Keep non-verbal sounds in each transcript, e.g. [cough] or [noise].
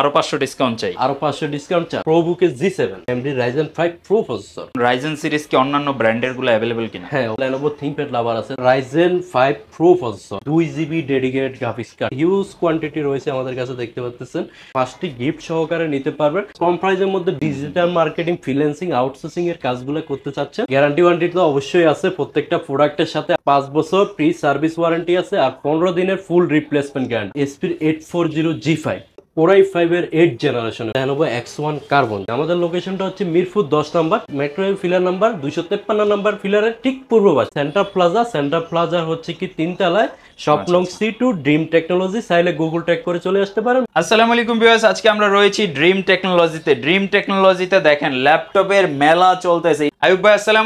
আরো পাঁচশো ডিসকাউন্ট চাই আরো পাঁচশো ডিসকাউন্ট চাই প্রোবুকে seven AMD Ryzen five pro processor Ryzen series কি অন্যান্য ব্র্যান্ডের গুলো অ্যাভেলেবল কিনা হ্যাঁ Lenovo ThinkPad লাভার আছে Ryzen five pro processor GB dedicated graphics card huge quantity রয়েছে আমাদের কাছে দেখতে পাচ্ছেন পাঁচটি গিফট সহকারে নিতে পারবেন কম প্রাইজের মধ্যে ডিজিটাল মার্কেটিং ফ্রিল্যান্সিং আউটসোর্সিং এর কাজগুলো করতে চাচ্ছেন গ্যারান্টি ওয়ারেন্টি তো অবশ্যই আছে প্রত্যেকটা প্রোডাক্টের সাথে পাঁচ বছর ফ্রি সার্ভিস ওয়ারেন্টি আছে আর পনেরো দিনের full replacement guarantee five core i ফাইভের এইট জেনারেশনের লেনোভো এক্স ওয়ান কার্বন আমাদের লোকেশনটা হচ্ছে মিরপুর দশ নাম্বার মেট্রো ফিলার নাম্বার দুইশো তেপ্পান্ন নাম্বার ফিলারের ঠিক পূর্ব পাশ সেন্টার প্লাজা সেন্টার প্লাজা হচ্ছে কি তিনতলায় শপ নং সি টু ড্রিম টেকনোলজি চাইলে গুগল ট্যাক করে চলে আসতে পারেন আসসালামু আলাইকুম ভিউয়ার্স আজকে আমরা রয়েছি ড্রিম টেকনোলজিতে ড্রিম টেকনোলজিতে দেখেন ল্যাপটপের মেলা চলতেছে ভাই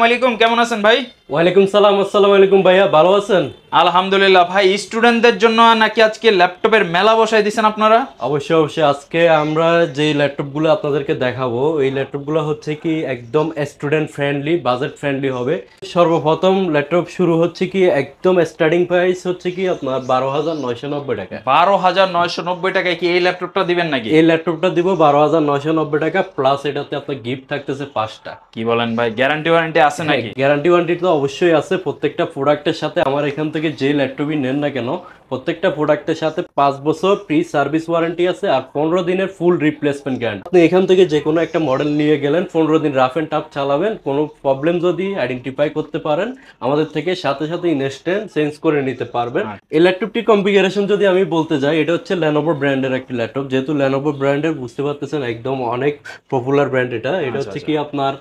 আলাইকুম কেমন আছেন ভাই ওয়ালাইকুম সালাম আলাইকুম ভাইয়া ভালো আছেন আলহামদুলিল্লাহ ভাই স্টুডেন্টদের জন্য নাকি আজকে ল্যাপটপের মেলা বসাই দিয়েছেন আপনারা অবশ্যই অবশ্যই আজকে আমরা যে ল্যাপটপগুলো আপনাদেরকে দেখাবো এই ল্যাপটপগুলো হচ্ছে কি একদম স্টুডেন্ট ফ্রেন্ডলি বাজেট ফ্রেন্ডলি হবে সর্বপ্রথম ল্যাপটপ শুরু হচ্ছে কি একদম স্টার্টিং প্রাইস হচ্ছে কি আপনার বারো হাজার নয়শো নব্বই টাকা বারো হাজার নয়শো নব্বই টাকায় কি এই ল্যাপটপটা দিবেন নাকি এই ল্যাপটপটা দিব বারো হাজার নয়শো নব্বই টাকা প্লাস এটাতে আপনার গিফট থাকতেছে পাঁচটা কি বলেন ভাই গ্যারান্টি ওয়ারেন্টি আছে হ্যাঁ, নাকি গ্যারান্টি ওয়ারেন্টি তো অবশ্যই আছে প্রত্যেকটা প্রোডাক্টের সাথে আমার এখান থেকে যে ল্যাপটপই নেন না কেন প্রত্যেকটা প্রোডাক্টের সাথে পাঁচ বছর প্রি সার্ভিস ওয়ারেন্টি আছে আর পনেরো দিনের ফুল রিপ্লেসমেন্ট গ্যারান্টি আপনি এখান থেকে যে কোনো একটা মডেল নিয়ে গেলেন পনেরো দিন রাফ অ্যান্ড টাফ চালাবেন কোনো প্রবলেম যদি আইডেন্টিফাই করতে পারেন আমাদের থেকে সাথে সাথে ইনস্টেন চেঞ্জ করে নিতে পারবেন আচ্ছা। এই ল্যাপটপটির কনফিগারেশন যদি আমি বলতে যাই এটা হচ্ছে ল্যানোভো ব্র্যান্ডের একটি ল্যাপটপ যেহেতু ল্যানোভো ব্র্যান্ডের বুঝতে পারতেছেন একদম অনেক পপুলার ব্র্যান্ড এটা এটা আচ্ছা, হচ্ছে আচ্ছা। কি আপনার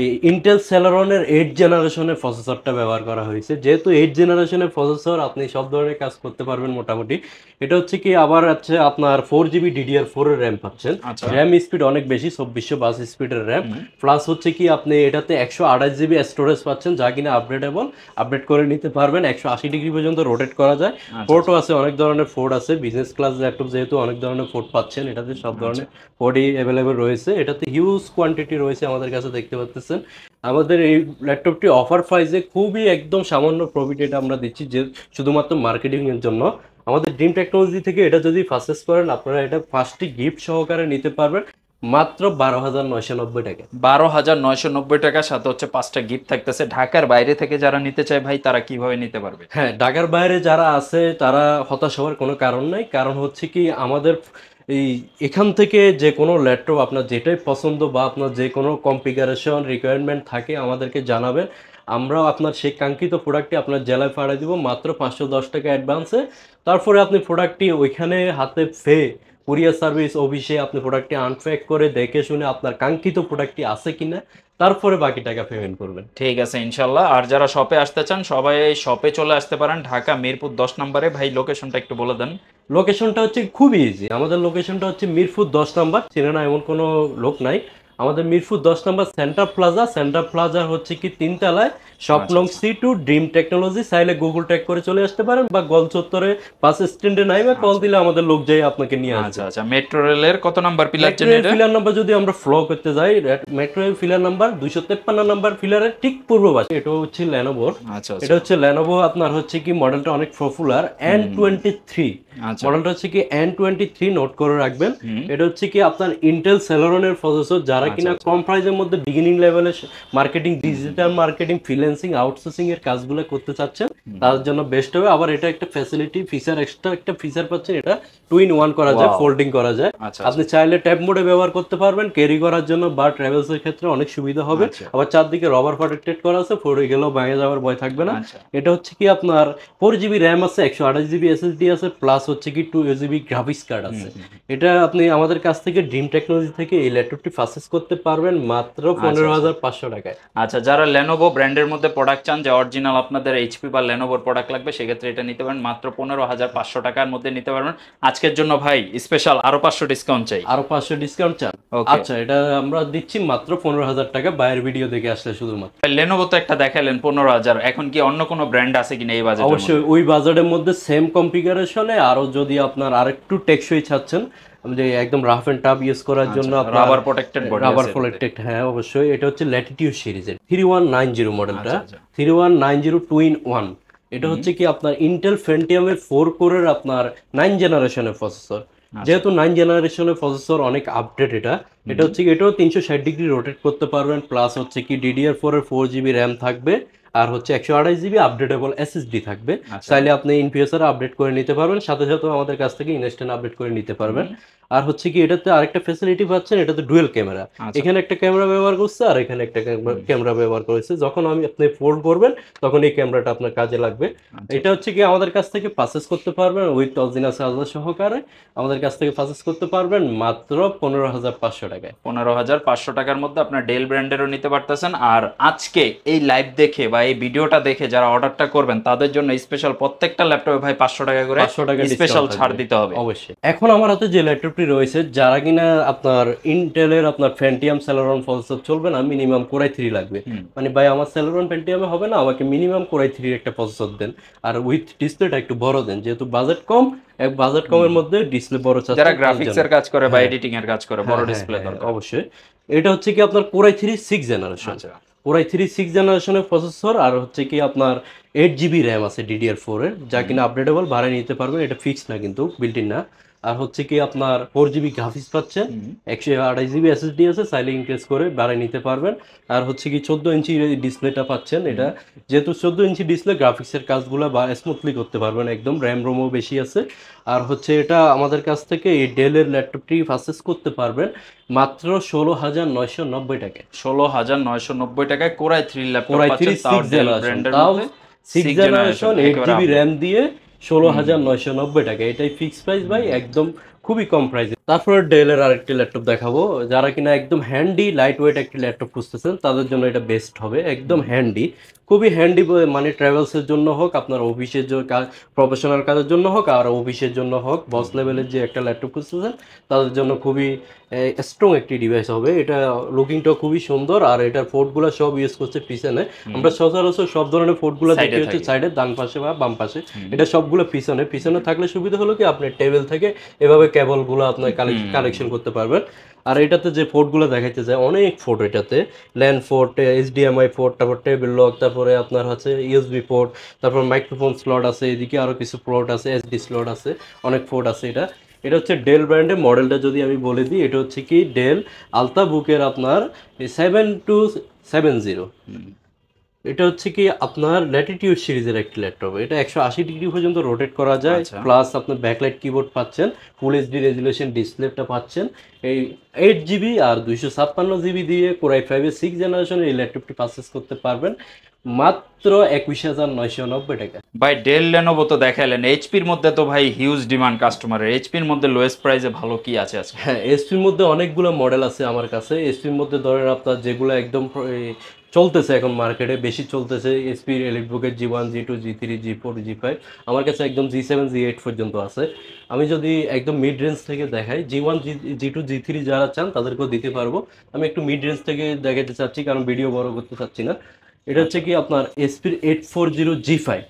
এই ইন্টেল সেলারনের এইট জেনারেশনের প্রসেসরটা ব্যবহার করা হয়েছে যেহেতু এইট জেনারেশনের প্রসেসর আপনি সব ধরনের কাজ করতে পারবেন মোটামুটি এটা হচ্ছে কি আবার আছে আপনার ফোর জিবি ডিডিআর ফোর এর র্যাম পাচ্ছেন র্যাম আচ্ছা। স্পিড অনেক বেশি চব্বিশশো বাস স্পিডের র্যাম প্লাস হচ্ছে কি আপনি এটাতে একশো আঠাশ জিবি স্টোরেজ পাচ্ছেন যা কিনা আপডেটেবল আপডেট করে নিতে পারবেন একশো আশি ডিগ্রি পর্যন্ত রোটেট করা যায় ফোর্টও আচ্ছা, আচ্ছা। আছে অনেক ধরনের ফোর্ড আছে বিজনেস ক্লাস ল্যাপটপ যেহেতু অনেক ধরনের ফোর্ড পাচ্ছেন এটাতে সব ধরনের ফোর্ডই অ্যাভেলেবেল রয়েছে এটাতে হিউজ কোয়ান্টিটি রয়েছে আমাদের কাছে দেখতে পাচ্ছি করতেছেন আমাদের এই ল্যাপটপটি অফার প্রাইসে খুবই একদম সামান্য প্রফিট এটা আমরা দিচ্ছি যে শুধুমাত্র মার্কেটিংয়ের জন্য আমাদের ড্রিম টেকনোলজি থেকে এটা যদি পারচেস করেন আপনারা এটা ফার্স্টটি গিফট সহকারে নিতে পারবেন মাত্র বারো হাজার নয়শো নব্বই টাকা বারো হাজার নয়শো নব্বই টাকার সাথে হচ্ছে পাঁচটা গিফট থাকতেছে ঢাকার বাইরে থেকে যারা নিতে চায় ভাই তারা কিভাবে নিতে পারবে হ্যাঁ ঢাকার বাইরে যারা আছে তারা হতাশ হওয়ার কোনো কারণ নাই কারণ হচ্ছে কি আমাদের এই এখান থেকে যে কোনো ল্যাপটপ আপনার যেটাই পছন্দ বা আপনার যে কোনো কম্পিগারেশন রিকোয়ারমেন্ট থাকে আমাদেরকে জানাবেন আমরাও আপনার সেই কাঙ্ক্ষিত প্রোডাক্টটি আপনার জেলায় পাঠিয়ে দেবো মাত্র পাঁচশো দশ টাকা অ্যাডভান্সে তারপরে আপনি প্রোডাক্টটি ওইখানে হাতে ফেয়ে কুরিয়ার সার্ভিস অফিসে আপনি প্রোডাক্টটি আনপ্যাক করে দেখে শুনে আপনার কাঙ্ক্ষিত প্রোডাক্টটি আছে কিনা তারপরে বাকি টাকা পেমেন্ট করবেন ঠিক আছে ইনশাল্লাহ আর যারা শপে আসতে চান সবাই শপে চলে আসতে পারেন ঢাকা মিরপুর দশ নম্বরে ভাই লোকেশনটা একটু বলে দেন লোকেশনটা হচ্ছে খুবই ইজি আমাদের লোকেশনটা হচ্ছে মিরপুর দশ নম্বর চেনে না এমন কোনো লোক নাই আমাদের মিরপুর দশ নম্বর সেন্টার প্লাজা সেন্টার প্লাজা হচ্ছে কি তিনতলায় শপ নং আচ্ছা, আচ্ছা। সি টু ড্রিম টেকনোলজি চাইলে গুগল ট্যাক করে চলে আসতে পারেন বা গল চত্বরে বাস স্ট্যান্ডে নাই বা কল আচ্ছা। দিলে আমাদের লোক যাই আপনাকে নিয়ে আসবে আচ্ছা মেট্রো রেলের কত নাম্বার পিলার ফিলার নাম্বার যদি আমরা ফ্লো করতে যাই মেট্রো রেল ফিলার নাম্বার দুইশো তেপ্পান্ন নাম্বার ফিলারের ঠিক পূর্ব পাশে এটা হচ্ছে লেনোভো আচ্ছা এটা হচ্ছে ল্যানোভো আপনার হচ্ছে কি মডেলটা অনেক পপুলার এন টোয়েন্টি থ্রি মডেলটা আচ্ছা। হচ্ছে কি এন টোয়েন্টি থ্রি নোট করে রাখবেন এটা হচ্ছে কি আপনার ইন্টেল সেলোরনের প্রসেসর যারা আচ্ছা, কিনা আচ্ছা। কম মধ্যে beginning marketing digital marketing freelancing outsourcing এর কাজগুলো করতে চাচ্ছেন তার জন্য বেস্ট হবে আবার এটা একটা ফ্যাসিলিটি ফিচার এক্সট্রা একটা ফিচার পাচ্ছেন এটা ওয়ান করা যায় ফোল্ডিং করা যায় আপনি চাইলে ট্যাব মোডে ব্যবহার করতে পারবেন ক্যারি করার জন্য বা ট্রাভেলস এর ক্ষেত্রে অনেক সুবিধা হবে আবার চারদিকে রবার প্রোটেক্টেড করা আছে ফোর গেলেও ভেঙে যাওয়ার ভয় থাকবে না এটা হচ্ছে কি আপনার ফোর জিবি র্যাম আছে একশো আঠাশ জিবি এসএসডি আছে প্লাস প্লাস হচ্ছে কি টু জিবি গ্রাফিক্স কার্ড আছে এটা আপনি আমাদের কাছ থেকে ড্রিম টেকনোলজি থেকে এই ল্যাপটপটি পারচেজ করতে পারবেন মাত্র আচ্ছা, আচ্ছা। পনেরো হাজার পাঁচশো টাকায় আচ্ছা যারা লেনোভো ব্র্যান্ডের মধ্যে প্রোডাক্ট চান যে অরিজিনাল আপনাদের এইচপি বা লেনোভোর প্রোডাক্ট লাগবে সেক্ষেত্রে এটা নিতে পারেন মাত্র পনেরো হাজার পাঁচশো টাকার মধ্যে নিতে পারবেন আজকের জন্য ভাই স্পেশাল আরো পাঁচশো ডিসকাউন্ট চাই আরো পাঁচশো ডিসকাউন্ট চান আচ্ছা এটা আমরা দিচ্ছি মাত্র পনেরো হাজার টাকা বায়ের ভিডিও দেখে আসলে শুধুমাত্র লেনোভো তো একটা দেখালেন পনেরো হাজার এখন কি অন্য কোনো ব্র্যান্ড আছে কিনা এই বাজারে অবশ্যই ওই বাজারের মধ্যে সেম কনফিগারেশনে আরও যদি আপনার একটু টেকসই চাচ্ছেন যে একদম রাফ এন্ড টাফ ইউজ করার আচ্ছা, জন্য রাবার প্রোটেক্টেড হ্যাঁ অবশ্যই এটা হচ্ছে ল্যাটিটিউড সিরিজের থ্রি ওয়ান নাইন জিরো মডেলটা three one nine zero one এটা হচ্ছে কি আপনার ইন্টেল ফেন্টিয়ামের ফোর কোরের আপনার নাইন জেনারেশনের প্রসেসর যেহেতু নাইন জেনারেশনের প্রসেসর অনেক আপডেট এটা এটা হচ্ছে কি এটাও তিনশো ষাট ডিগ্রি রোটেট করতে পারবেন প্লাস হচ্ছে কি ডিডিআর ফোর এর ফোর জিবি র্যাম থাকবে আর হচ্ছে একশো আড়াইশ জিবি আপডেটেবল এসএসডি থাকবে আচ্ছা। চাইলে আপনি ইন আপডেট করে নিতে পারবেন সাথে সাথে আমাদের কাছ থেকে ইনস্ট্যান্ট আপডেট করে নিতে পারবেন আর হচ্ছে কি এটাতে আরেকটা ফেসিলিটি পাচ্ছেন এটাতে ডুয়েল ক্যামেরা আচ্ছা। এখানে একটা ক্যামেরা ব্যবহার করছে আর এখানে একটা ক্যামেরা ব্যবহার করেছে যখন আমি আপনি ফোল্ড করবেন তখন এই ক্যামেরাটা আপনার কাজে লাগবে আচ্ছা। এটা হচ্ছে কি আমাদের কাছ থেকে পারচেস করতে পারবেন উইথ অরিজিনাল চার্জার সহকারে আমাদের কাছ থেকে পারচেস করতে পারবেন মাত্র পনেরো হাজার পাঁচশো টাকায় পনেরো হাজার পাঁচশো টাকার মধ্যে আপনার ডেল ব্র্যান্ডেরও নিতে পারতেছেন আর আজকে এই লাইভ দেখে বা এই ভিডিওটা দেখে যারা অর্ডারটা করবেন তাদের জন্য স্পেশাল প্রত্যেকটা ল্যাপটপে ভাই পাঁচশো টাকা করে পাঁচশো টাকা স্পেশাল ছাড় দিতে হবে অবশ্যই এখন আমার হাতে যে ল্যাপটপটি রয়েছে যারা কিনা আপনার ইন্টেলের আপনার ফ্যান্টিয়াম স্যালোরন ফলসপ চলবে না মিনিমাম কোরাই থ্রি লাগবে মানে ভাই আমার স্যালোরন ফ্যান্টিয়ামে হবে না আমাকে মিনিমাম কোরাই থ্রির একটা প্রসেসর দেন আর উইথ ডিসপ্লেটা একটু বড় দেন যেহেতু বাজেট কম এক বাজেট কমের মধ্যে ডিসপ্লে বড় চাচ্ছে যারা গ্রাফিক্স এর কাজ করে বা এডিটিং হ্যাঁ। এর কাজ করে বড় ডিসপ্লে হ্যাঁ, হ্যাঁ, দরকার অবশ্যই এটা হচ্ছে কি আপনার কোরাই থ্রি সিক্স জেনারেশন আচ্ছা ওরাই থ্রি সিক্স জেনারেশনের প্রসেসর আর হচ্ছে কি আপনার এইট জিবি র্যাম আছে ডিডিআর ফোরের যা কিনা আপডেটেবল ভাড়ায় নিতে পারবেন এটা ফিক্স না কিন্তু বিল্ডিং না আর হচ্ছে কি আপনার ফোর জিবি গ্রাফিক্স পাচ্ছেন একশো আড়াই জিবি এসএসডি আছে সাইলে ইনক্রেস করে বাড়াই নিতে পারবেন আর হচ্ছে কি চোদ্দো ইঞ্চি ডিসপ্লেটা পাচ্ছেন এটা যেহেতু চোদ্দো ইঞ্চি ডিসপ্লে গ্রাফিক্সের কাজগুলো বা স্মুথলি করতে পারবেন একদম র্যাম রোমও বেশি আছে আর হচ্ছে এটা আমাদের কাছ থেকে এই ডেলের ল্যাপটপটি পারচেস করতে পারবেন মাত্র ষোলো হাজার নয়শো নব্বই টাকায় ষোলো হাজার নয়শো নব্বই টাকায় core i three laptop core i three তাও six generation eight GB RAM দিয়ে ষোলো হাজার নয়শো নব্বই টাকা এটাই ফিক্স প্রাইস ভাই একদম খুবই কম প্রাইসে তারপরে ডেলের আরেকটি ল্যাপটপ দেখাবো যারা কিনা একদম হ্যান্ডি লাইট ওয়েট একটি ল্যাপটপ খুঁজতেছেন তাদের জন্য এটা বেস্ট হবে একদম হ্যান্ডি খুবই হ্যান্ডি মানে ট্রাভেলসের জন্য হোক আপনার অফিসের কাজ প্রফেশনাল কাজের জন্য হোক আর অফিসের জন্য হোক বস লেভেলের যে একটা ল্যাপটপ খুঁজতেছেন তাদের জন্য খুবই স্ট্রং একটি ডিভাইস হবে এটা লুকিংটা খুবই সুন্দর আর এটার ফোর্টগুলো সব ইউজ করছে পিছনে আমরা সচরাচর সব ধরনের ফোর্টগুলো দেখি হচ্ছে সাইডে ডান পাশে বা বাম পাশে এটা সবগুলো পিছনে পিছনে থাকলে সুবিধা হলো কি আপনি টেবিল থেকে এভাবে কেবলগুলো আপনার কালেকশন করতে পারবেন আর এটাতে যে ফোর্টগুলো দেখাইতে যায় অনেক ফোর্ট এটাতে ল্যান্ড ফোর্ট এইচডিএমআই ফোর্ট তারপর টেবিল লক তারপরে আপনার হচ্ছে ইউএসবি ফোর্ট তারপর মাইক্রোফোন স্লট আছে এদিকে আরও কিছু ফোর্ট আছে এসডি স্লট আছে অনেক ফোর্ট আছে এটা এটা হচ্ছে ডেল ব্র্যান্ডের মডেলটা যদি আমি বলে দিই এটা হচ্ছে কি ডেল আলতা বুকের আপনার সেভেন টু সেভেন জিরো এটা হচ্ছে কি আপনার ল্যাটিটিউড সিরিজের একটি ল্যাপটপ এটা একশো আশি ডিগ্রি পর্যন্ত রোটেট করা যায় প্লাস আচ্ছা। আপনার ব্যাকলাইট কিবোর্ড পাচ্ছেন ফুল এইচডি রেজুলেশন ডিসপ্লেটা পাচ্ছেন এই এইট জিবি আর দুইশো ছাপ্পান্ন জিবি দিয়ে কোরাই ফাইভে সিক্স জেনারেশনের এই ল্যাপটপটি পারচেস করতে পারবেন মাত্র একুশ হাজার নয়শো নব্বই টাকা ভাই ডেল লেনোভো তো দেখালেন এইচপির মধ্যে তো ভাই হিউজ ডিমান্ড কাস্টমারের এইচপির মধ্যে লোয়েস্ট প্রাইসে ভালো কি আছে আছে হ্যাঁ এইচপির মধ্যে অনেকগুলো মডেল আছে আমার কাছে এইচপির মধ্যে ধরেন আপনার যেগুলো একদম চলতেছে এখন মার্কেটে বেশি চলতেছে এসপির এলিট বুকের G one G two G three G four G five আমার কাছে একদম জি সেভেন জি এইট পর্যন্ত আছে আমি যদি একদম মিড রেঞ্জ থেকে দেখাই G one G G two G three যারা চান তাদেরকেও দিতে পারবো আমি একটু মিড রেঞ্জ থেকে দেখাতে চাচ্ছি কারণ ভিডিও বড় করতে চাচ্ছি না এটা হচ্ছে কি আপনার এসপির eight four zero G five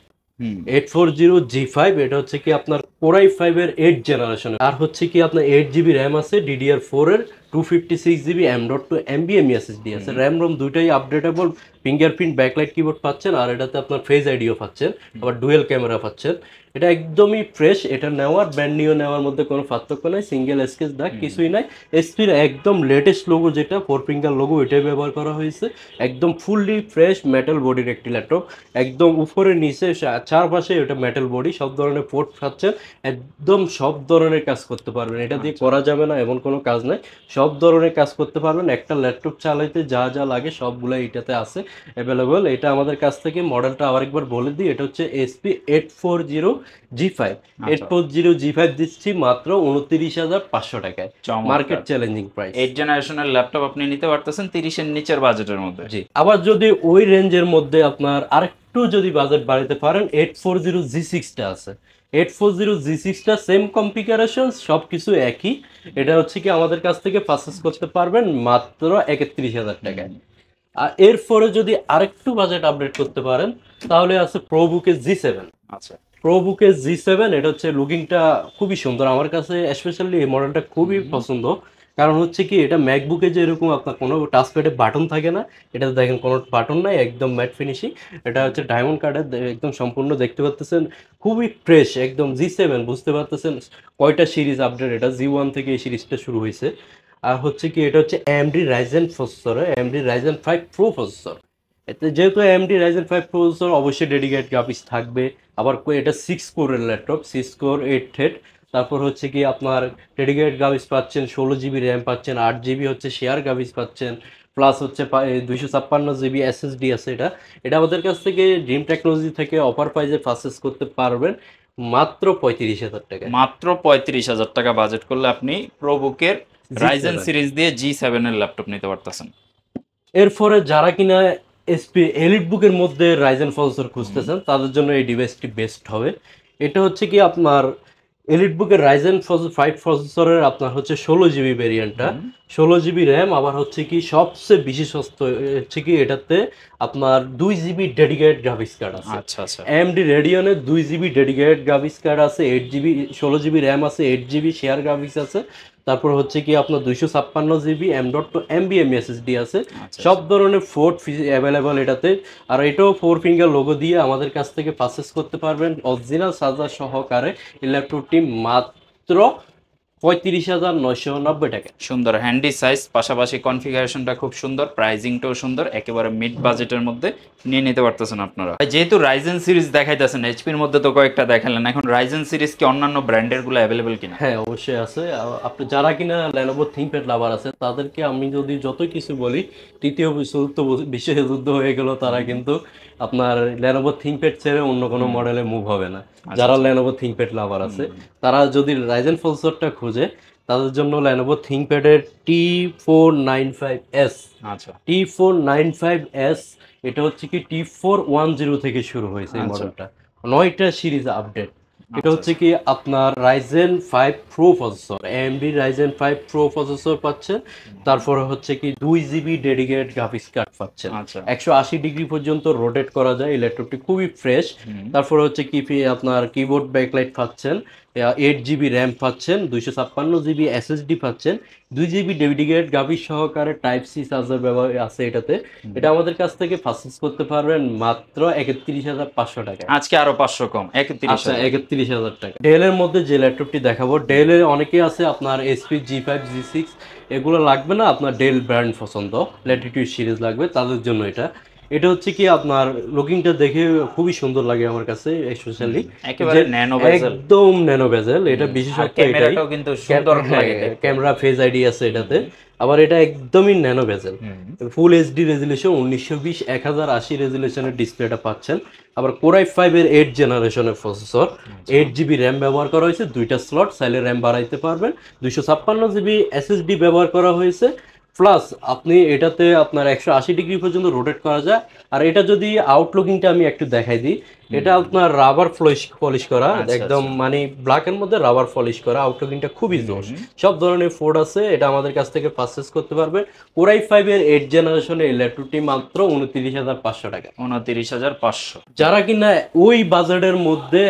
eight four zero G five এটা হচ্ছে কি আপনার কোরাই ফাইভের এইট জেনারেশন আর হচ্ছে কি আপনার এইট জিবি র্যাম আছে ডিডিআর ফোর এর two fifty six GB M dot two MBM SSD আছে র্যাম রোম দুইটাই আপডেটেবল ফিঙ্গারপ্রিন্ট ব্যাকলাইট কিবোর্ড পাচ্ছেন আর এটাতে আপনার ফেস আইডিও পাচ্ছেন আবার ডুয়েল ক্যামেরা পাচ্ছেন এটা একদমই ফ্রেশ এটা নেওয়ার ব্র্যান্ড নিউ নেওয়ার মধ্যে কোনো পার্থক্য নাই সিঙ্গেল স্কেচ দাগ কিছুই নাই এসপির একদম লেটেস্ট লোগো যেটা ফোর ফিঙ্গার লোগো এটাই ব্যবহার করা হয়েছে একদম ফুললি ফ্রেশ মেটাল বডির একটি ল্যাপটপ একদম উপরে নিচে চারপাশে এটা মেটাল বডি সব ধরনের পোর্ট খাচ্ছেন একদম সব ধরনের কাজ করতে পারবেন এটা দিয়ে আচ্ছা। করা যাবে না এমন কোনো কাজ নাই সব ধরনের কাজ করতে পারবেন একটা ল্যাপটপ চালাইতে যা যা লাগে সবগুলো এটাতে আছে অ্যাভেলেবল এটা আমাদের কাছ থেকে মডেলটা আবার একবার বলে দিই এটা হচ্ছে HP eight four zero G five eight four zero G five দিচ্ছি মাত্র উনত্রিশ হাজার পাঁচশো টাকায় মার্কেট চ্যালেঞ্জিং প্রাইস এইট জেনারেশনের ল্যাপটপ আপনি নিতে পারতেছেন তিরিশের নিচের বাজেটের মধ্যে জি আবার যদি ওই রেঞ্জের মধ্যে আপনার আরেকটু যদি বাজেট বাড়াতে পারেন এইট ফোর জিরো জি সিক্সটা আছে এইট ফোর জিরো জি সিক্সটা সেম কনফিগারেশন সব কিছু একই এটা হচ্ছে কি আমাদের কাছ থেকে পারচেস করতে পারবেন মাত্র একত্রিশ হাজার টাকায় আর এরপরে যদি আরেকটু বাজেট আপডেট করতে পারেন তাহলে আছে প্রোবুকে জি সেভেন আচ্ছা প্রোবুকে জি সেভেন এটা হচ্ছে লুকিংটা খুবই সুন্দর আমার কাছে স্পেশালি এই মডেলটা খুবই পছন্দ কারণ হচ্ছে কি এটা ম্যাকবুকে যেরকম আপনার কোনো টাচপ্যাডে বাটন থাকে না এটাতে দেখেন কোনো বাটন নাই একদম ম্যাট ফিনিশিং এটা হচ্ছে ডায়মন্ড কার্ডের একদম সম্পূর্ণ দেখতে পাচ্তেছেন খুবই ফ্রেশ একদম জি সেভেন বুঝতে পারতেছেন কয়টা সিরিজ আপডেট এটা জি ওয়ান থেকে এই সিরিজটা শুরু হয়েছে আর হচ্ছে কি এটা হচ্ছে AMD Ryzen processor AMD Ryzen five pro processor এতে যেহেতু এমডি রাইজেন ফাইভ ফসর অবশ্যই ডেডিকেট গ্রাফিক্স থাকবে আবার এটা সিক্স কোরের laptop six core eight thread তারপর হচ্ছে কি আপনার ডেডিকেট গাভিস পাচ্ছেন ষোলো জিবি র্যাম পাচ্ছেন আট জিবি হচ্ছে শেয়ার গাভিস পাচ্ছেন প্লাস হচ্ছে দুইশো ছাপ্পান্ন জিবি এসএসডি আছে এটা এটা আমাদের কাছ থেকে ড্রিম টেকনোলজি থেকে অফার প্রাইজে পারচেস করতে পারবেন মাত্র পঁয়ত্রিশ হাজার টাকা মাত্র পঁয়ত্রিশ হাজার টাকা বাজেট করলে আপনি প্রবুকের রাইজেন সিরিজ দিয়ে জি সেভেনের ল্যাপটপ নিতে পারতেছেন এরপরে যারা কিনা এসপি এলিট বুকের মধ্যে রাইজেন প্রসেসর খুঁজতেছেন তাদের জন্য এই ডিভাইসটি বেস্ট হবে এটা হচ্ছে কি আপনার এলিট বুকের রাইজেন ফাইভ প্রসেসরের আপনার হচ্ছে ষোলো জিবি ভেরিয়েন্টটা ষোলো জিবি র্যাম আবার হচ্ছে কি সবচেয়ে বেশি সস্তা হচ্ছে কি এটাতে আপনার দুই জিবি ডেডিকেটেড গ্রাফিক্স কার্ড আছে আচ্ছা আচ্ছা এমডি রেডিয়নের দুই জিবি ডেডিকেটেড গ্রাফিক্স কার্ড আছে এইট জিবি ষোলো জিবি র্যাম আছে এইট জিবি শেয়ার গ্রাফিক্স আছে তারপর হচ্ছে কি আপনার দুইশো ছাপ্পান্ন GB M dot two M B M SSD আছে আচ্ছা, সব আচ্ছা। ধরনের ফোর্ট অ্যাভেলেবল এটাতে আর এটাও ফোর ফিঙ্গার লোগো দিয়ে আমাদের কাছ থেকে পারচেস করতে পারবেন অরিজিনাল সাজা সহকারে ইলেকট্রোটি ল্যাপটপটি মাত্র পঁয়ত্রিশ হাজার নয়শো নব্বই টাকা সুন্দর হ্যান্ডি সাইজ পাশাপাশি কনফিগারেশনটা খুব সুন্দর প্রাইজিংটাও সুন্দর একেবারে মিড বাজেটের মধ্যে নিয়ে নিতে পারতেছেন আপনারা যেহেতু রাইজেন সিরিজ দেখাইতেছেন এইচপির মধ্যে তো কয়েকটা দেখালেন এখন রাইজেন সিরিজ কি অন্যান্য ব্র্যান্ডের গুলো অ্যাভেলেবেল কিনা হ্যাঁ অবশ্যই আছে আপনি যারা কিনা ল্যানোভো থিংপ্যাড লাভার আছে তাদেরকে আমি যদি যত কিছু বলি তৃতীয় বিশ্বযুদ্ধ যুদ্ধ হয়ে গেল তারা কিন্তু আপনার ল্যানোভো থিংপ্যাড ছেড়ে অন্য কোনো মডেলে মুভ হবে না আচ্ছা, যারা ল্যানোভো থিংপ্যাড লাভার আছে তারা যদি রাইজেন ফলসরটা খুঁজে খোঁজে তাদের জন্য ল্যানোভো থিঙ্কপ্যাডের T four nine five S আচ্ছা T four nine five S এটা হচ্ছে কি টি ফোর ওয়ান জিরো থেকে শুরু হয়েছে এই মডেলটা আচ্ছা। নয়টা সিরিজ আপডেট এটা আচ্ছা। হচ্ছে কি আপনার Ryzen five pro processor AMD Ryzen five pro processor পাচ্ছেন তারপরে হচ্ছে কি দুই জিবি ডেডিকেট গ্রাফিক্স কার্ড পাচ্ছেন আচ্ছা। একশো আশি ডিগ্রি পর্যন্ত রোটেট করা যায় এই ল্যাপটপটি খুবই ফ্রেশ তারপরে হচ্ছে কি আপনার কিবোর্ড ব্যাকলাইট পাচ্ছেন এইট জিবি র্যাম পাচ্ছেন দুইশো ছাপ্পান্ন জিবি এসএসডি পাচ্ছেন দুই জিবি ডেডিকেটেড গাভি সহকারে টাইপ সি চার্জার ব্যবহার আছে এটাতে এটা আমাদের কাছ থেকে পারচেস করতে পারবেন মাত্র একত্রিশ হাজার পাঁচশো টাকা আজকে আরো পাঁচশো কম একত্রিশ আচ্ছা, একত্রিশ হাজার টাকা ডেল এর মধ্যে যে ল্যাপটপটি দেখাবো ডেল ডেলের অনেকে আছে আপনার HP G five G six এগুলো লাগবে না আপনার ডেল ব্র্যান্ড পছন্দ ল্যাটিটিউড সিরিজ লাগবে তাদের জন্য এটা এটা হচ্ছে কি আপনার লুকিংটা দেখে খুবই সুন্দর লাগে আমার কাছে স্পেশালি একেবারে ন্যানো বেজেল একদম ন্যানো বেজেল এটা বিশেষত্ব ক্যামেরাটাও কিন্তু সুন্দর লাগে ক্যামেরা ফেজ আইডি আছে এটাতে আবার এটা একদমই nano bezel full HD resolution উনিশশো বিশ এক হাজার আশি রেজুলেশনের ডিসপ্লেটা পাচ্ছেন আবার কোরাই ফাইভ এর এইট জেনারেশনের প্রসেসর এইট জিবি র্যাম ব্যবহার করা হয়েছে দুইটা স্লট সাইলে র্যাম বাড়াইতে পারবেন দুইশো ছাপ্পান্ন জিবি এসএসডি ব্যবহার করা হয়েছে প্লাস আপনি এটাতে আপনার একশো আশি ডিগ্রি পর্যন্ত রোটেট করা যায় আর এটা যদি আউটলুকিংটা আমি একটু দেখাই দিই এটা আপনার রাবার ফলিশ পলিশ করা আচ্ছা, আচ্ছা। একদম মানে ব্ল্যাকের মধ্যে রাবার পলিশ করা আউটলুকিংটা খুবই জোর সব ধরনের ফোর্ড আছে এটা আমাদের কাছ থেকে পারচেস করতে পারবে ওরাই ফাইভের এইট জেনারেশনের ল্যাপটপটি মাত্র উনত্রিশ হাজার পাঁচশো টাকা উনত্রিশ হাজার পাঁচশো যারা কিনা ওই বাজেটের মধ্যে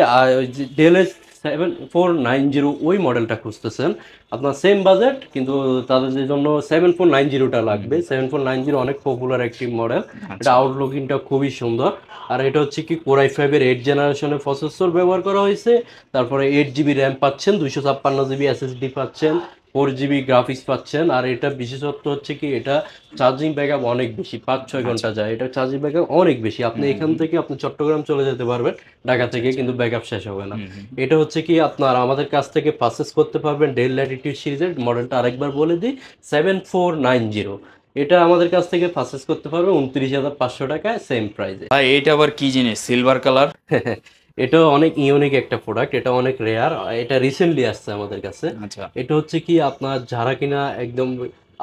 ডেলের সেভেন ফোর নাইন জিরো ওই মডেলটা খুঁজতেছেন আপনার সেম বাজেট কিন্তু তাদের জন্য সেভেন ফোর নাইন জিরোটা লাগবে সেভেন ফোর নাইন জিরো অনেক পপুলার একটি মডেল আচ্ছা। এটা আউটলুকিংটা খুবই সুন্দর আর এটা হচ্ছে কি কোরাই ফাইভের এইট জেনারেশনের প্রসেসর ব্যবহার করা হয়েছে তারপরে এইট জিবি র্যাম পাচ্ছেন দুইশো ছাপ্পান্ন জিবি এসএসডি পাচ্ছেন ফোর জিবি গ্রাফিক্স পাচ্ছেন আর এটা বিশেষত্ব হচ্ছে কি এটা চার্জিং ব্যাকআপ অনেক বেশি পাঁচ ছয় আচ্ছা। ঘন্টা যায় এটা চার্জিং ব্যাকআপ অনেক বেশি আপনি এখান থেকে আপনি চট্টগ্রাম চলে যেতে পারবেন ঢাকা থেকে আচ্ছা। কিন্তু ব্যাকআপ শেষ হবে না এটা হচ্ছে কি আপনার আমাদের কাছ থেকে পারচেস করতে পারবেন ডেল ল্যাটিটিউড সিরিজের মডেলটা আরেকবার বলে দিই সেভেন ফোর নাইন জিরো এটা আমাদের কাছ থেকে পারচেস করতে পারবে উনত্রিশ হাজার পাঁচশো টাকায় সেম প্রাইসে ভাই এটা আবার কি জিনিস সিলভার কালার [laughs] এটা অনেক ইউনিক একটা প্রোডাক্ট এটা অনেক রেয়ার এটা রিসেন্টলি আসছে আমাদের কাছে আচ্ছা। এটা হচ্ছে কি আপনার যারা কিনা একদম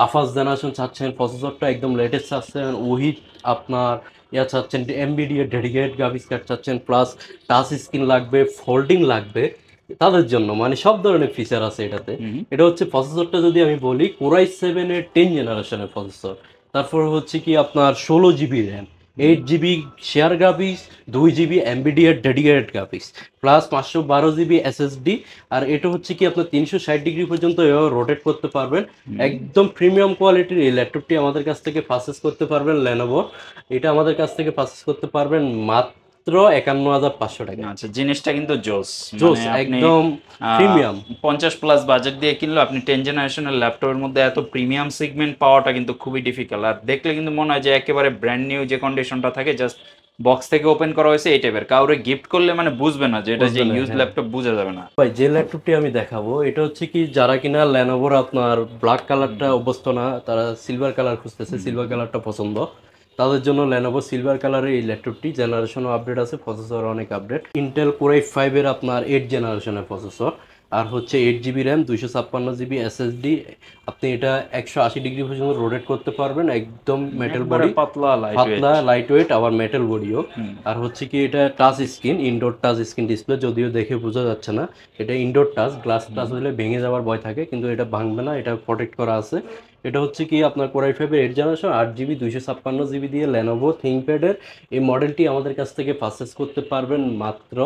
আফাস জেনারেশন চাচ্ছেন প্রসেসরটা একদম লেটেস্ট চাচ্ছেন ওহিট আপনার ইয়া চাচ্ছেন এমবিডিএ ডেডিকেট গাভিস কার্ড চাচ্ছেন প্লাস টাচ স্ক্রিন লাগবে ফোল্ডিং লাগবে তাদের জন্য মানে সব ধরনের ফিচার আছে এটাতে এটা হচ্ছে প্রসেসরটা যদি আমি বলি কোরাই সেভেনের টেন জেনারেশনের প্রসেসর তারপর হচ্ছে কি আপনার ষোলো GB RAM eight GB share graphics দুই জিবি আর ডেডিকেটেড গ্রাফিক্স প্লাস পাঁচশো বারো জিবি এসএসডি আর এটা হচ্ছে কি আপনার তিনশো ষাট ডিগ্রি পর্যন্ত এভাবে রোটেট করতে পারবেন একদম প্রিমিয়াম কোয়ালিটির এই ল্যাপটপটি আমাদের কাছ থেকে পারচেস করতে পারবেন লেনোভো এটা আমাদের কাছ থেকে পারচেস করতে পারবেন মাত্র মাত্র একান্ন হাজার পাঁচশো টাকা আচ্ছা জিনিসটা কিন্তু জোস মানে জোস একদম প্রিমিয়াম পঞ্চাশ প্লাস বাজেট দিয়ে কিনলে আপনি টেন জেনারেশনের ল্যাপটপের মধ্যে এত প্রিমিয়াম সিগমেন্ট পাওয়াটা কিন্তু খুবই ডিফিকাল্ট আর দেখলে কিন্তু মনে হয় যে একেবারে ব্র্যান্ড নিউ যে কন্ডিশনটা থাকে জাস্ট বক্স থেকে ওপেন করা হয়েছে এই টাইপের কাউরে গিফট করলে মানে বুঝবে না যে এটা যে ইউজ ল্যাপটপ বোঝা যাবে না ভাই যে ল্যাপটপটি আমি দেখাবো এটা হচ্ছে কি যারা কিনা ল্যানোভোর আপনার ব্ল্যাক কালারটা অভ্যস্ত না তারা সিলভার কালার খুঁজতেছে সিলভার কালারটা পছন্দ তাদের জন্য ল্যানোভো সিলভার কালারের এই ল্যাপটপটি জেনারেশনও আপডেট আছে প্রসেসর অনেক আপডেট ইন্টেল কোরাই ফাইভের আপনার এইট জেনারেশনের প্রসেসর আর হচ্ছে এইট জিবি র্যাম দুইশো ছাপ্পান্ন জিবি এসএসডি আপনি এটা একশো আশি ডিগ্রি পর্যন্ত রোটেট করতে পারবেন একদম মেটাল বডি পাতলা পাতলা লাইট ওয়েট আবার মেটাল বডিও আর হচ্ছে কি এটা touch screen indoor touch screen display যদিও দেখে বোঝা যাচ্ছে না এটা ইনডোর টাচ গ্লাস টাচ হলে ভেঙে যাওয়ার ভয় থাকে কিন্তু এটা ভাঙবে না এটা প্রোটেক্ট করা আছে এটা হচ্ছে কি আপনার কোরাই ফাইভের এইট জেনারেশন আট জিবি দুইশো ছাপ্পান্ন জিবি দিয়ে ল্যানোভো থিঙ্কপ্যাডের এই মডেলটি আমাদের কাছ থেকে পারচেস করতে পারবেন মাত্র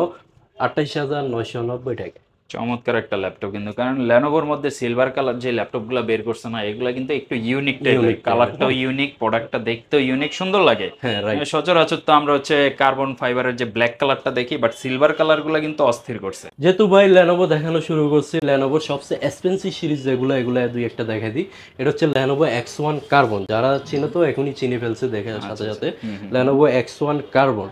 আঠাইশ হাজার নয়শো নব্বই টাকা চমৎকার একটা ল্যাপটপ কিন্তু কারণ লেনোভোর মধ্যে সিলভার কালার যে ল্যাপটপ গুলা বের করছে না এগুলো কিন্তু একটু ইউনিক টাইপের কালারটাও ইউনিক প্রোডাক্টটা দেখতেও ইউনিক সুন্দর লাগে হ্যাঁ, সচরাচর তো আমরা হচ্ছে কার্বন ফাইবারের যে ব্ল্যাক কালারটা দেখি বাট সিলভার কালার গুলা কিন্তু অস্থির করছে যেহেতু ভাই লেনোভো দেখানো শুরু করছে লেনোভোর সবচেয়ে এক্সপেন্সিভ সিরিজ যেগুলো এগুলো দুই একটা দেখা দিই এটা হচ্ছে লেনোভো এক্স ওয়ান কার্বন যারা চিনে তো এখনই চিনে ফেলছে দেখে আচ্ছা, সাথে আচ্ছা। সাথে লেনোভো এক্স ওয়ান কার্বন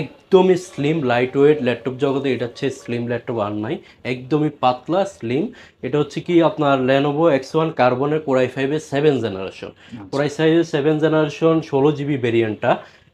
একদমই স্লিম লাইট ওয়েট ল্যাপটপ জগতে এটা হচ্ছে স্লিম ল্যাপটপ আর নাই একদমই পাতলা স্লিম এটা হচ্ছে কি আপনার লেনোভো এক্স ওয়ান কার্বনের কোরাই ফাইভের সেভেন জেনারেশন কোরাই ফাইভের সেভেন জেনারেশন ষোলো জিবি ভেরিয়েন্টটা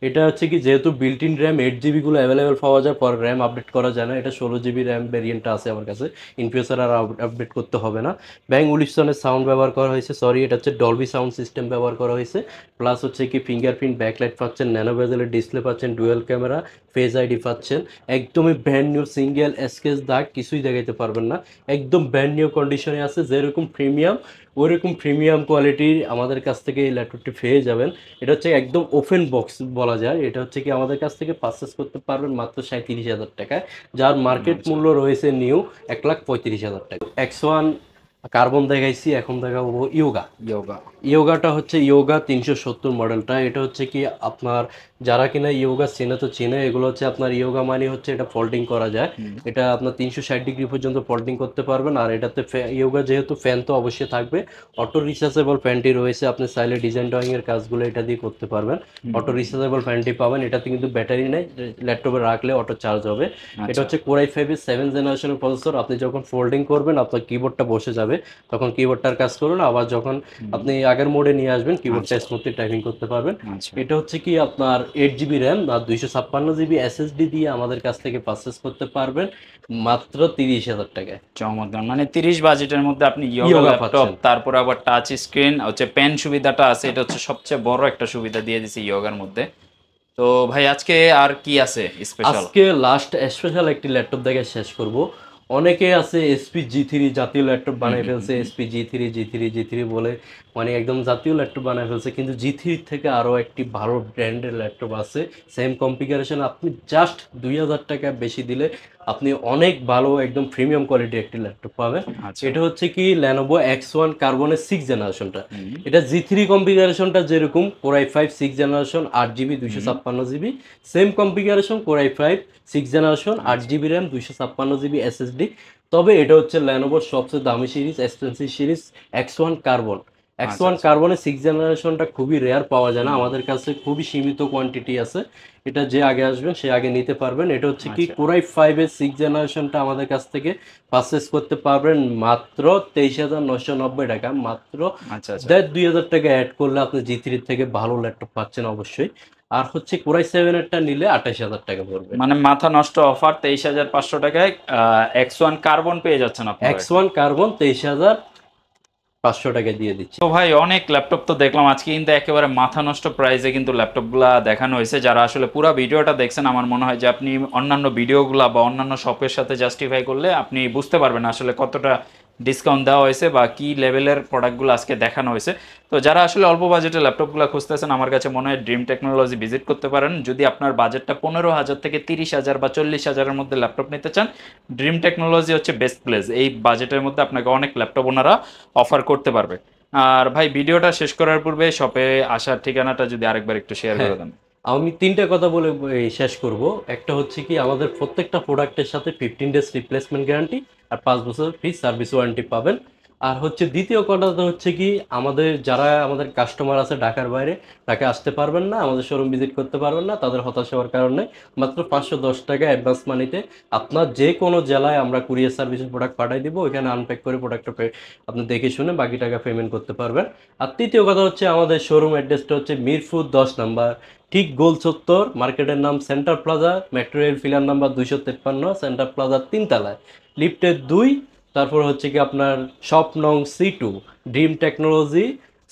এটা হচ্ছে কি যেহেতু বিল্ট ইন র্যাম এইট জিবিগুলো অ্যাভেলেবেল পাওয়া যায় পর র্যাম আপডেট করা যায় না এটা ষোলো জিবি র্যাম ভ্যারিয়েন্টটা আছে আমার কাছে ইনফিউচার আর আপডেট করতে হবে না ব্যাং উলিশনের সাউন্ড ব্যবহার করা হয়েছে সরি এটা হচ্ছে ডলবি সাউন্ড সিস্টেম ব্যবহার করা হয়েছে প্লাস হচ্ছে কি ফিঙ্গারপ্রিন্ট ব্যাকলাইট পাচ্ছেন ন্যানো বেজেলের ডিসপ্লে পাচ্ছেন ডুয়েল ক্যামেরা ফেজ আইডি পাচ্ছেন একদমই ব্র্যান্ড নিউ সিঙ্গেল স্কেচ দাগ কিছুই দেখাইতে পারবেন না একদম ব্র্যান্ড নিউ কন্ডিশনে আছে যেরকম প্রিমিয়াম ওইরকম প্রিমিয়াম কোয়ালিটির আমাদের কাছ থেকে এই ল্যাপটপটি পেয়ে যাবেন এটা হচ্ছে একদম ওপেন বক্স বলা যায় এটা হচ্ছে কি আমাদের কাছ থেকে পারচেস করতে পারবেন মাত্র সাঁত্রিশ হাজার টাকায় যার মার্কেট আচ্ছা। মূল্য রয়েছে নিউ এক লাখ পঁয়ত্রিশ হাজার টাকা এক্স ওয়ান কার্বন দেখাইছি এখন দেখাবো ইয়োগা ইয়োগা ইয়োগাটা হচ্ছে ইয়োগা তিনশো সত্তর মডেলটা এটা হচ্ছে কি আপনার যারা কিনা ইয়োগা চেনে তো চেনে এগুলো হচ্ছে আপনার ইয়োগা মানে হচ্ছে এটা ফোল্ডিং করা যায় এটা আপনার তিনশো ষাট ডিগ্রি পর্যন্ত ফোল্ডিং করতে পারবেন আর এটাতে ইয়োগা যেহেতু ফ্যান তো অবশ্যই থাকবে অটো রিচার্জেবল ফ্যানটি রয়েছে আপনি সাইলে ডিজাইন ড্রয়িং এর কাজগুলো এটা দিয়ে করতে পারবেন অটো রিচার্জেবল ফ্যানটি পাবেন এটাতে কিন্তু ব্যাটারি নেই ল্যাপটপে রাখলে অটো চার্জ হবে এটা আচ্ছা। হচ্ছে কোরাই ফাইভের সেভেন জেনারেশনের প্রসেসর আপনি যখন ফোল্ডিং করবেন আপনার কিবোর্ডটা বসে যাবে যাবে তখন কিবোর্ডটার কাজ করুন আবার যখন আপনি আগের মোডে নিয়ে আসবেন কিবোর্ডটা স্মুথলি টাইপিং করতে পারবেন আচ্ছা। এটা হচ্ছে কি আপনার এইট জিবি র্যাম আর দুইশো ছাপ্পান্ন জিবি এসএসডি দিয়ে আমাদের কাছ থেকে পারচেস করতে পারবেন মাত্র তিরিশ হাজার টাকায় চমৎকার মানে তিরিশ বাজেটের মধ্যে আপনি ল্যাপটপ তারপরে আবার টাচ স্ক্রিন হচ্ছে পেন সুবিধাটা আছে এটা হচ্ছে সবচেয়ে বড় একটা সুবিধা দিয়ে দিছে ইয়োগার মধ্যে তো ভাই আজকে আর কি আছে স্পেশাল আজকে লাস্ট স্পেশাল একটি ল্যাপটপ দেখে শেষ করব অনেকে আছে এসপি জি থ্রি জাতীয় ল্যাপটপ বানিয়ে ফেলছে HP G three G three G three বলে মানে একদম জাতীয় ল্যাপটপ বানায় ফেলছে কিন্তু জি থেকে আরও একটি ভালো ব্র্যান্ডের ল্যাপটপ আছে সেম কম্পিগারেশন আপনি জাস্ট দুই হাজার টাকা বেশি দিলে আপনি অনেক ভালো একদম প্রিমিয়াম কোয়ালিটির একটি ল্যাপটপ পাবেন আচ্ছা। এটা হচ্ছে কি ল্যানোভো এক্স ওয়ান কার্বনের সিক্স জেনারেশনটা এটা জি থ্রি কনফিগারেশনটা যেরকম কোরাই ফাইভ সিক্স জেনারেশন আট জিবি দুইশো ছাপ্পান্ন GB same configuration core i five six generation আট জিবি আচ্ছা। র্যাম দুইশো ছাপ্পান্ন জিবি এসএসডি তবে এটা হচ্ছে ল্যানোভোর সবচেয়ে দামি series expensive series X one carbon X one কার্বনে সিক্স জেনারেশনটা খুবই রেয়ার পাওয়া যায় না আমাদের কাছে খুবই সীমিত কোয়ান্টিটি আছে এটা যে আগে আসবেন সে আগে নিতে পারবেন এটা হচ্ছে কি কোরাই আচ্ছা। ফাইভ এর সিক্স জেনারেশনটা আমাদের কাছ থেকে পারচেস করতে পারবেন মাত্র তেইশ হাজার নশো নব্বই টাকা মাত্র আচ্ছা, আচ্ছা। দুই হাজার টাকা অ্যাড করলে আপনি জি থ্রি থেকে ভালো ল্যাপটপ পাচ্ছেন অবশ্যই আর হচ্ছে কোরাই সেভেন এরটা নিলে আঠাশ হাজার টাকা পড়বে মানে মাথা নষ্ট অফার তেইশ হাজার পাঁচশো টাকায় এক্স ওয়ান কার্বন পেয়ে যাচ্ছেন আপনি এক্স ওয়ান কার্বন তেইশ হাজার পাঁচশো টাকা দিয়ে দিচ্ছি তো ভাই অনেক ল্যাপটপ তো দেখলাম আজকে কিন্তু একেবারে মাথা নষ্ট প্রাইসে কিন্তু ল্যাপটপগুলো দেখানো হয়েছে যারা আসলে পুরো ভিডিওটা দেখছেন আমার মনে হয় যে আপনি অন্যান্য ভিডিওগুলো বা অন্যান্য শপের সাথে জাস্টিফাই করলে আপনি বুঝতে পারবেন আসলে কতটা ডিসকাউন্ট দেওয়া হয়েছে বা কি লেভেলের প্রোডাক্টগুলো আজকে দেখানো হয়েছে তো যারা আসলে অল্প বাজেটে ল্যাপটপগুলো খুঁজতেছেন আমার কাছে মনে হয় ড্রিম টেকনোলজি ভিজিট করতে পারেন যদি আপনার বাজেটটা পনেরো হাজার থেকে তিরিশ হাজার বা চল্লিশ হাজারের মধ্যে ল্যাপটপ নিতে চান ড্রিম টেকনোলজি হচ্ছে বেস্ট প্লেস এই বাজেটের মধ্যে আপনাকে অনেক ল্যাপটপ ওনারা অফার করতে পারবে আর ভাই ভিডিওটা শেষ করার পূর্বে শপে আসার ঠিকানাটা যদি আরেকবার একটু শেয়ার করে হ্যাঁ। দেন আমি তিনটা কথা বলে শেষ করব একটা হচ্ছে কি আমাদের প্রত্যেকটা প্রোডাক্টের সাথে ফিফটিন ডেজ রিপ্লেসমেন্ট গ্যারান্টি আর পাঁচ বছর ফ্রি সার্ভিস ওয়ারেন্টি পাবেন আর হচ্ছে দ্বিতীয় কথাটা হচ্ছে কি আমাদের যারা আমাদের কাস্টমার আছে ঢাকার বাইরে ঢাকা আসতে পারবেন না আমাদের শোরুম ভিজিট করতে পারবেন না তাদের হতাশ হওয়ার কারণে মাত্র পাঁচশো দশ টাকা অ্যাডভান্স মানিতে আপনার যে কোনো জেলায় আমরা কুরিয়ার সার্ভিসের প্রোডাক্ট পাঠাই দিব ওইখানে আনপ্যাক করে প্রোডাক্টটা আপনি দেখে শুনে বাকি টাকা পেমেন্ট করতে পারবেন আর তৃতীয় কথা হচ্ছে আমাদের শোরুম অ্যাড্রেসটা হচ্ছে মিরপুর দশ নাম্বার ঠিক গোল চত্বর মার্কেটের নাম Center Plaza metro rail pillar number দুইশো তেপ্পান্ন সেন্টার প্লাজার তিনতলায় লিফটের দুই তারপর হচ্ছে কি আপনার স্বপ্নং সি টু ড্রিম টেকনোলজি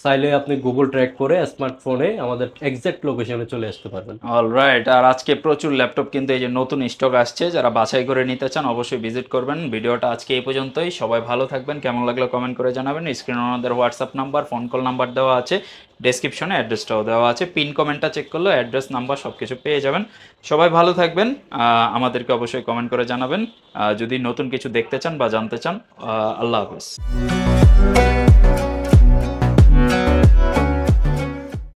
চাইলে আপনি গুগল ট্র্যাক করে স্মার্টফোনে আমাদের এক্সাক্ট লোকেশনে চলে আসতে পারবেন রাইট আর আজকে প্রচুর ল্যাপটপ কিন্তু এই যে নতুন স্টক আসছে যারা বাছাই করে নিতে চান অবশ্যই ভিজিট করবেন ভিডিওটা আজকে এই পর্যন্তই সবাই ভালো থাকবেন কেমন লাগলো কমেন্ট করে জানাবেন স্ক্রিনে আমাদের WhatsApp number phone call number দেওয়া আছে ডেসক্রিপশনে অ্যাড্রেসটাও দেওয়া আছে পিন কমেন্টটা চেক করলে অ্যাড্রেস নাম্বার সব কিছু পেয়ে যাবেন সবাই ভালো থাকবেন আমাদেরকে অবশ্যই কমেন্ট করে জানাবেন যদি নতুন কিছু দেখতে চান বা জানতে চান আল্লাহ হাফেজ